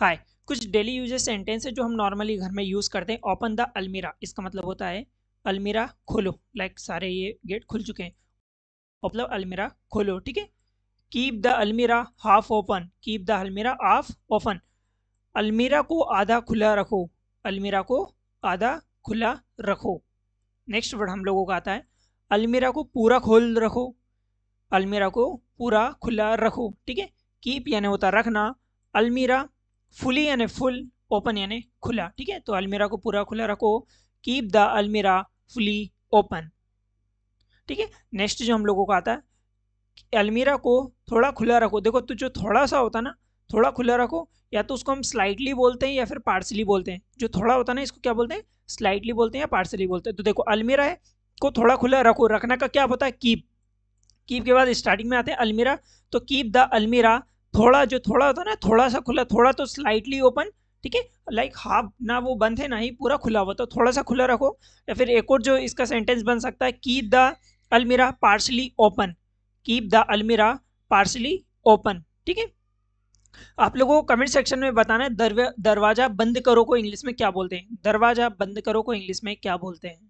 हाय कुछ daily uses sentence है जो हम नॉर्मली घर में यूज़ करते हैं ओपन द अलमीरा इसका मतलब होता है अलमीरा खोलो लाइक सारे ये गेट खुल चुके हैं मतलब अलमीरा खोलो ठीक है keep the almirah half open keep the almirah half open अलमीरा को आधा खुला रखो अलमीरा को आधा खुला रखो नेक्स्ट वर्ड हम लोगों का आता है अलमीरा को पूरा खोल रखो अलमीरा को पूरा खुला रखो ठीक है कीप यानी होता रखना अलमीरा फुली यानी फुल ओपन यानी खुला ठीक है तो अलमीरा को पूरा खुला रखो keep the almirah fully open ठीक है नेक्स्ट जो हम लोगों को आता है अलमीरा को थोड़ा खुला रखो देखो तो जो थोड़ा सा होता ना थोड़ा खुला रखो या तो उसको हम स्लाइटली बोलते हैं या फिर पार्सली बोलते हैं जो थोड़ा होता है ना इसको क्या बोलते हैं स्लाइटली बोलते हैं या पार्सली बोलते हैं तो देखो अलमीरा है को थोड़ा खुला रखो रखना का क्या होता है कीप कीप के बाद स्टार्टिंग में आते हैं अलमीरा तो कीप द अलमीरा थोड़ा जो थोड़ा होता है ना थोड़ा सा खुला थोड़ा तो स्लाइटली ओपन ठीक है लाइक हाफ ना वो बंद है ना ही पूरा खुला हुआ तो थोड़ा सा खुला रखो या फिर एक और जो इसका सेंटेंस बन सकता है keep the almirah partially open keep the almirah partially open ठीक है आप लोगों को कमेंट सेक्शन में बताना है दरवाजा बंद करो को इंग्लिश में क्या बोलते हैं दरवाजा बंद करो को इंग्लिश में क्या बोलते हैं